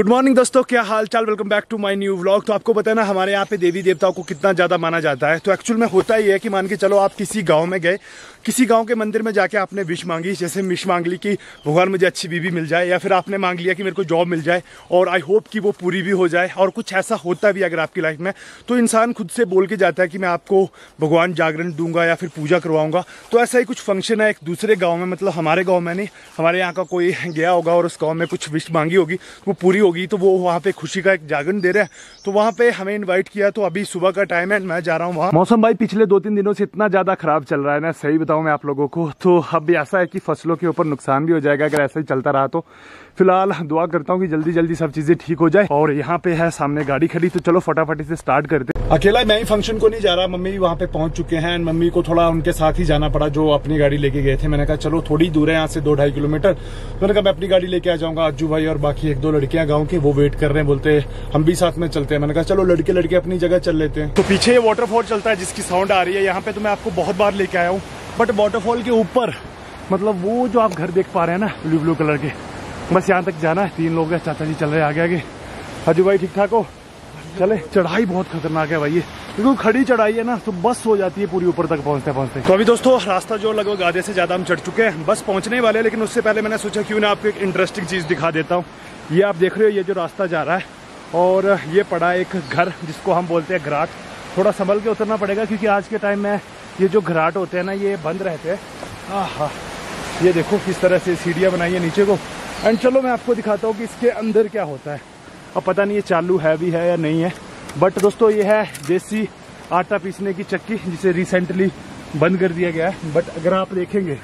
good morning दोस्तों क्या हाल चाल welcome back to my new vlog तो आपको बताना हमारे यहाँ पे देवी देवताओं को कितना ज़्यादा माना जाता है तो एक्चुअल में होता ही है कि मान के चलो आप किसी गांव में गए किसी गांव के मंदिर में जाके आपने विश मांगी जैसे विश मांग ली कि भगवान मुझे अच्छी बीवी मिल जाए या फिर आपने मांग लिया कि मेरे को जॉब मिल जाए और आई होप कि वो पूरी भी हो जाए और कुछ ऐसा होता भी अगर आपकी लाइफ में तो इंसान खुद से बोल के जाता है कि मैं आपको भगवान जागरण दूंगा या फिर पूजा करवाऊंगा तो ऐसा ही कुछ फंक्शन है एक दूसरे गाँव में मतलब हमारे गाँव में नहीं हमारे यहाँ का कोई गया होगा और उस गाँव में कुछ विश मांगी होगी वो पूरी होगी तो वो वहाँ पे खुशी का एक जागरण दे रहा है तो वहाँ पे हमें इनवाइट किया तो अभी सुबह का टाइम है मैं जा रहा हूँ वहाँ मौसम भाई पिछले दो तीन दिनों से इतना ज़्यादा खराब चल रहा है ना सही बताऊँ मैं आप लोगों को तो अब ऐसा है कि फसलों के ऊपर नुकसान भी हो जाएगा अगर ऐसा ही चलता रहा तो फिलहाल दुआ करता हूँ की जल्दी जल्दी सब चीज़ें ठीक हो जाए और यहाँ पे है सामने गाड़ी खड़ी तो चलो फटाफट इसे स्टार्ट करते अकेला मैं ही फंक्शन को नहीं जा रहा मम्मी वहाँ पे पहुंच चुके हैं एंड मम्मी को थोड़ा उनके साथ ही जाना पड़ा जो अपनी गाड़ी लेके गए थे मैंने कहा चलो थोड़ी दूर है यहाँ से दो ढाई किलोमीटर तो मैंने कहा मैं अपनी गाड़ी लेके आ जाऊंगा अज्जू भाई और बाकी एक दो लड़कियां गाँव हूँ कि वो वेट कर रहे हैं बोलते हम भी साथ में चलते हैं मैंने कहा चलो लड़के लड़के अपनी जगह चल लेते हैं तो पीछे ये वाटरफॉल चलता है जिसकी साउंड आ रही है यहाँ पे तो मैं आपको बहुत बार लेके आया हूँ बट वाटरफॉल के ऊपर मतलब वो जो आप घर देख पा रहे हैं ना ब्लू ब्लू कलर के बस यहाँ तक जाना है तीन लोग हैं चाचा जी चल रहे आगे आगे हजू भाई ठीक ठाक हो चले चढ़ाई बहुत खतरनाक है भाई ये क्योंकि खड़ी चढ़ाई है ना तो बस हो जाती है पूरी ऊपर तक पहुंचते पहुंचते तो अभी दोस्तों रास्ता जो लगभग आधे से ज्यादा हम चढ़ चुके हैं बस पहुंचने वाले लेकिन उससे पहले मैंने सोचा क्यों ना आपको एक इंटरेस्टिंग चीज दिखा देता हूँ ये आप देख रहे हो ये जो रास्ता जा रहा है और ये पड़ा एक घर जिसको हम बोलते हैं घराट थोड़ा संभल के उतरना पड़ेगा क्योंकि आज के टाइम में ये जो घराट होते हैं ना ये बंद रहते हैं हाँ ये देखो किस तरह से सीढ़ियाँ बनाई है नीचे को एंड चलो मैं आपको दिखाता हूँ कि इसके अंदर क्या होता है अब पता नहीं ये चालू है भी है या नहीं है बट दोस्तों ये है देसी आटा पीसने की चक्की जिसे रिसेंटली बंद कर दिया गया है बट अगर आप देखेंगे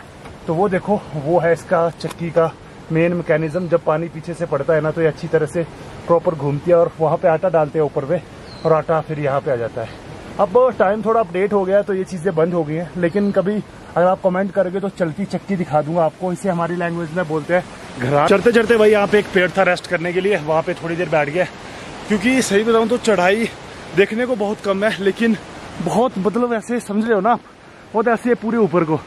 तो वो देखो वो है इसका चक्की का मेन मैकेनिज्म जब पानी पीछे से पड़ता है ना तो ये अच्छी तरह से प्रॉपर घूमती है और वहाँ पे आटा डालते हैं ऊपर पे और आटा फिर यहाँ पे आ जाता है अब टाइम थोड़ा अपडेट हो गया तो ये चीज़ें बंद हो गई हैं लेकिन कभी अगर आप कमेंट करोगे तो चलती चक्की दिखा दूंगा आपको इसे हमारी लैंग्वेज में बोलते हैं घर चढ़ते चढ़ते भाई यहाँ पे एक पेड़ था रेस्ट करने के लिए वहाँ पे थोड़ी देर बैठ गया क्योंकि सही बताऊँ तो चढ़ाई देखने को बहुत कम है लेकिन बहुत मतलब ऐसे समझ रहे हो ना आप बहुत ऐसे है पूरे ऊपर को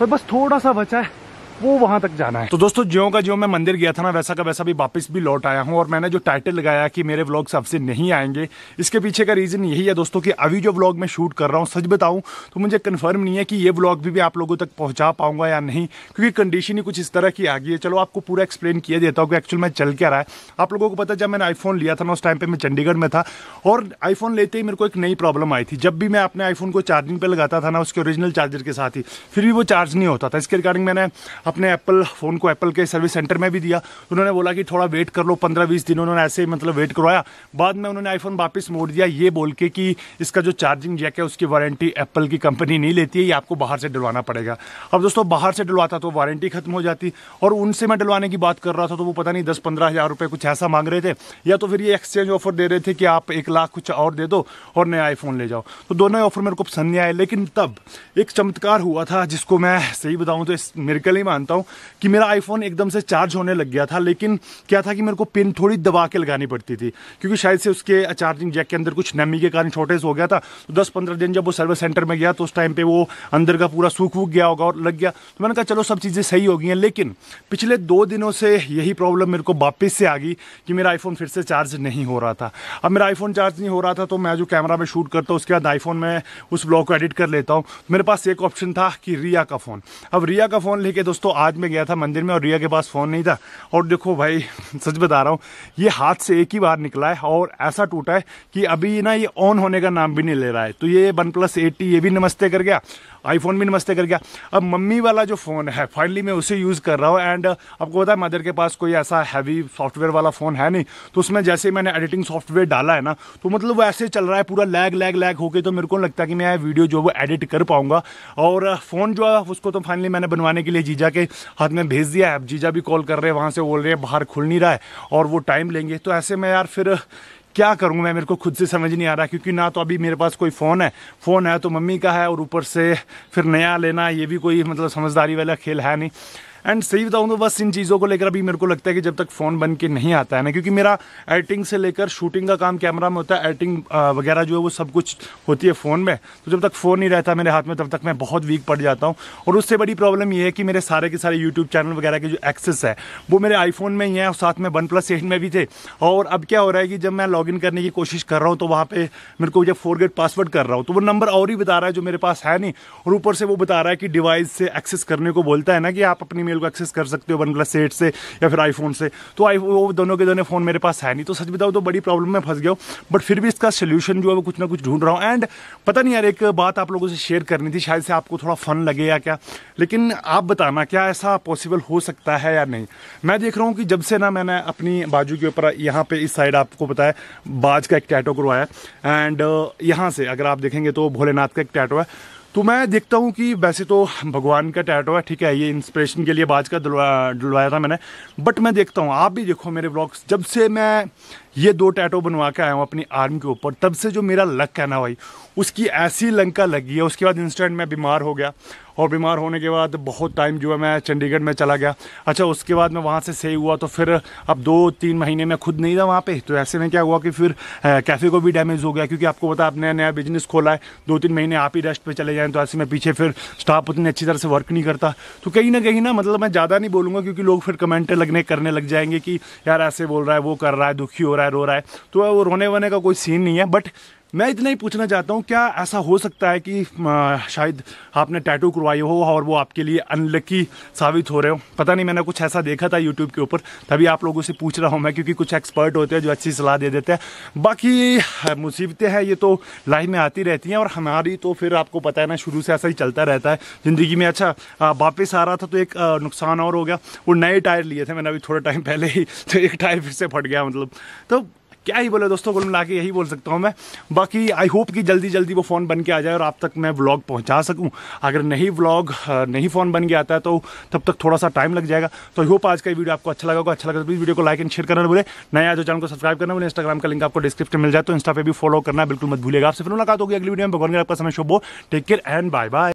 पर बस थोड़ा सा बचा है वो वहाँ तक जाना है तो दोस्तों ज्यो का ज्यो मैं मंदिर गया था ना वैसा का वैसा भी वापस भी लौट आया हूँ और मैंने जो टाइटल लगाया कि मेरे व्लॉग सबसे नहीं आएंगे इसके पीछे का रीज़न यही है दोस्तों कि अभी जो व्लॉग मैं शूट कर रहा हूँ सच बताऊँ तो मुझे कन्फर्म नहीं है कि ये व्लॉग भी मैं आप लोगों तक पहुँचा पाऊंगा या नहीं क्योंकि कंडीशन ही कुछ इस तरह की आ गई है चलो आपको पूरा एक्सप्लेन किया देता हूँ कि एक्चुअल में चल क्या रहा है आप लोगों को पता जब मैंने आईफोन लिया था ना उस टाइम पर मैं चंडीगढ़ में था और आईफोन लेते ही मेरे को एक नई प्रॉब्लम आई थी जब भी मैं अपने आईफोन को चार्जिंग पर लगाता था ना उसके ओरिजिनल चार्जर के साथ ही फिर भी वो चार्ज नहीं होता था इसके रिगार्डिंग मैंने अपने एप्पल फ़ोन को एप्पल के सर्विस सेंटर में भी दिया उन्होंने बोला कि थोड़ा वेट कर लो पंद्रह बीस दिन उन्होंने ऐसे ही मतलब वेट करवाया बाद में उन्होंने आईफोन वापस मोड़ दिया ये बोल के कि इसका जो चार्जिंग जैक है उसकी वारंटी एप्पल की कंपनी नहीं लेती है ये आपको बाहर से डलवाना पड़ेगा अब दोस्तों बाहर से डलवाता तो वारंटी ख़त्म हो जाती और उनसे मैं डलवाने की बात कर रहा था तो वो पता नहीं दस पंद्रह हज़ार रुपये कुछ ऐसा मांग रहे थे या तो फिर ये एक्सचेंज ऑफर दे रहे थे कि आप एक लाख कुछ और दे दो और नया आईफोन ले जाओ तो दोनों ऑफर मेरे को पसंद नहीं आए लेकिन तब एक चमत्कार हुआ था जिसको मैं सही बताऊँ तो इस मेरे ही मानता हूँ कि मेरा आईफोन एकदम से चार्ज होने लग गया था लेकिन क्या था कि मेरे को पिन थोड़ी दबा के लगानी पड़ती थी क्योंकि शायद से उसके चार्जिंग जैक के अंदर कुछ नमी के कारण शॉर्टेज हो गया था तो दस पंद्रह दिन जब वो सर्विस सेंटर में गया तो उस टाइम पर वो अंदर का पूरा सूख वूख गया होगा और लग गया तो मैंने कहा चलो सब चीज़ें सही हो गई हैं लेकिन पिछले दो दिनों से यही प्रॉब्लम मेरे को वापस से आ गई कि मेरा आईफोन फिर से चार्ज नहीं हो रहा था अब मेरा आईफोन चार्ज नहीं हो रहा था तो मैं जो कैमरा में शूट करता हूँ उसके बाद आईफोन में उस ब्लॉग को एडिट कर लेता हूँ मेरे पास एक ऑप्शन था कि रिया का फ़ोन अब रिया का फ़ोन लेके दोस्तों तो आज मैं गया था मंदिर में और रिया के पास फ़ोन नहीं था और देखो भाई सच बता रहा हूँ ये हाथ से एक ही बार निकला है और ऐसा टूटा है कि अभी ना ये ऑन होने का नाम भी नहीं ले रहा है तो ये वन प्लस ये भी नमस्ते कर गया आईफोन भी नमस्ते कर गया अब मम्मी वाला जो फ़ोन है फाइनली मैं उसे यूज़ कर रहा हूँ एंड uh, आपको पता है मदर के पास कोई ऐसा हैवी सॉफ्टवेयर वाला फ़ोन है नहीं तो उसमें जैसे मैंने एडिटिंग सॉफ्टवेयर डाला है ना तो मतलब वो ऐसे चल रहा है पूरा लैग लैग लैग होकर तो मेरे को लगता है कि मैं वीडियो जो वो एडिट कर पाऊँगा और फ़ोन uh, जो है उसको तो फाइनली मैंने बनवाने के लिए जीजा के हाथ में भेज दिया है अब जीजा भी कॉल कर रहे हैं वहाँ से बोल रहे हैं बाहर खुल नहीं रहा है और वो टाइम लेंगे तो ऐसे में यार फिर क्या करूँ मैं मेरे को खुद से समझ नहीं आ रहा क्योंकि ना तो अभी मेरे पास कोई फ़ोन है फ़ोन है तो मम्मी का है और ऊपर से फिर नया लेना ये भी कोई मतलब समझदारी वाला खेल है नहीं एंड सही बताऊँ तो बस इन चीज़ों को लेकर अभी मेरे को लगता है कि जब तक फ़ोन बन के नहीं आता है ना क्योंकि मेरा एडिटिंग से लेकर शूटिंग का काम कैमरा में होता है एडिटिंग वगैरह जो है वो सब कुछ होती है फ़ोन में तो जब तक फ़ोन नहीं रहता मेरे हाथ में तब तक मैं बहुत वीक पड़ जाता हूँ और उससे बड़ी प्रॉब्लम ये है कि मेरे सारे के सारे यूट्यूब चैनल वगैरह के जो एक्सेस है वो मेरे आईफोन में ही है और साथ में वन प्लस एट में भी थे और अब क्या हो रहा है कि जब मैं इन करने की कोशिश कर रहा हूँ तो वहाँ पर मेरे को जब फोर पासवर्ड कर रहा हूँ तो वो नंबर और ही बता रहा है जो मेरे पास है नहीं और ऊपर से वो बता रहा है कि डिवाइस से एक्सेस करने को बोलता है ना कि आप अपनी ईमेल को एक्सेस कर सकते हो वन प्लस एट से या फिर आईफोन से तो आई वो दोनों के दोनों फ़ोन मेरे पास है नहीं तो सच बताओ तो बड़ी प्रॉब्लम में फंस गया हूँ बट फिर भी इसका सोल्यूशन जो है वो कुछ ना कुछ ढूंढ रहा हूँ एंड पता नहीं यार एक बात आप लोगों से शेयर करनी थी शायद से आपको थोड़ा फ़न लगे या क्या लेकिन आप बताना क्या ऐसा पॉसिबल हो सकता है या नहीं मैं देख रहा हूँ कि जब से ना मैंने अपनी बाजू के ऊपर यहाँ पे इस साइड आपको पता बाज का एक टैटो करवाया एंड यहाँ से अगर आप देखेंगे तो भोलेनाथ का एक टैटो है तो मैं देखता हूँ कि वैसे तो भगवान का टैटो है ठीक है ये इंस्पिरेशन के लिए बाज का डलवाया था मैंने बट मैं देखता हूँ आप भी देखो मेरे ब्लॉग्स जब से मैं ये दो टैटो बनवा के आया हूँ अपनी आर्म के ऊपर तब से जो मेरा लक है ना भाई उसकी ऐसी लंका लगी है उसके बाद इंस्टेंट मैं बीमार हो गया और बीमार होने के बाद बहुत टाइम जो है मैं चंडीगढ़ में चला गया अच्छा उसके बाद मैं वहाँ से सही हुआ तो फिर अब दो तीन महीने में खुद नहीं था वहाँ पे तो ऐसे में क्या हुआ कि फिर कैफ़े को भी डैमेज हो गया क्योंकि आपको पता आपने नया बिजनेस खोला है दो तीन महीने आप ही रेस्ट पर चले जाएँ तो ऐसे में पीछे फिर स्टाफ उतनी अच्छी तरह से वर्क नहीं करता तो कहीं ना कहीं ना मतलब मैं ज़्यादा नहीं बोलूँगा क्योंकि लोग फिर कमेंट लगने करने लग जाएंगे कि यार ऐसे बोल रहा है वो कर रहा है दुखी हो रहा है है रो रहा है तो वो रोने वोने का कोई सीन नहीं है बट मैं इतना ही पूछना चाहता हूँ क्या ऐसा हो सकता है कि शायद आपने टैटू करवाई हो और वो आपके लिए अनलकी साबित हो रहे हो पता नहीं मैंने कुछ ऐसा देखा था यूट्यूब के ऊपर तभी आप लोगों से पूछ रहा हूँ मैं क्योंकि कुछ एक्सपर्ट होते हैं जो अच्छी सलाह दे देते हैं बाकी मुसीबतें हैं ये तो लाइफ में आती रहती हैं और हमारी तो फिर आपको पता है ना शुरू से ऐसा ही चलता रहता है ज़िंदगी में अच्छा वापस आ रहा था तो एक नुकसान और हो गया वो नए टायर लिए थे मैंने अभी थोड़ा टाइम पहले ही तो एक टायर फिर से फट गया मतलब तो क्या ही बोले दोस्तों कुल मिला के यही बोल सकता हूँ मैं बाकी आई होप कि जल्दी जल्दी वो फ़ोन बन के आ जाए और आप तक मैं व्लॉग पहुँचा सकूँ अगर नहीं व्लॉग नहीं फ़ोन बन के आता है तो तब तक थोड़ा सा टाइम लग जाएगा तो आई होप आज का वीडियो आपको अच्छा लगा होगा अच्छा लगा तो प्लीज़ वीडियो को लाइक एंड शेयर करना बोले नया जो चैनल को सब्सक्राइब करना बोले इंस्टाग्राम का लिंक आपको डिस्क्रिप्शन मिल जाए तो इंस्टा पर भी फॉलो करना बिल्कुल मत भूलिएगा आपसे फिर मुलाकात होगी अगली वीडियो में भगवान आपका समय शोभो take care and bye bye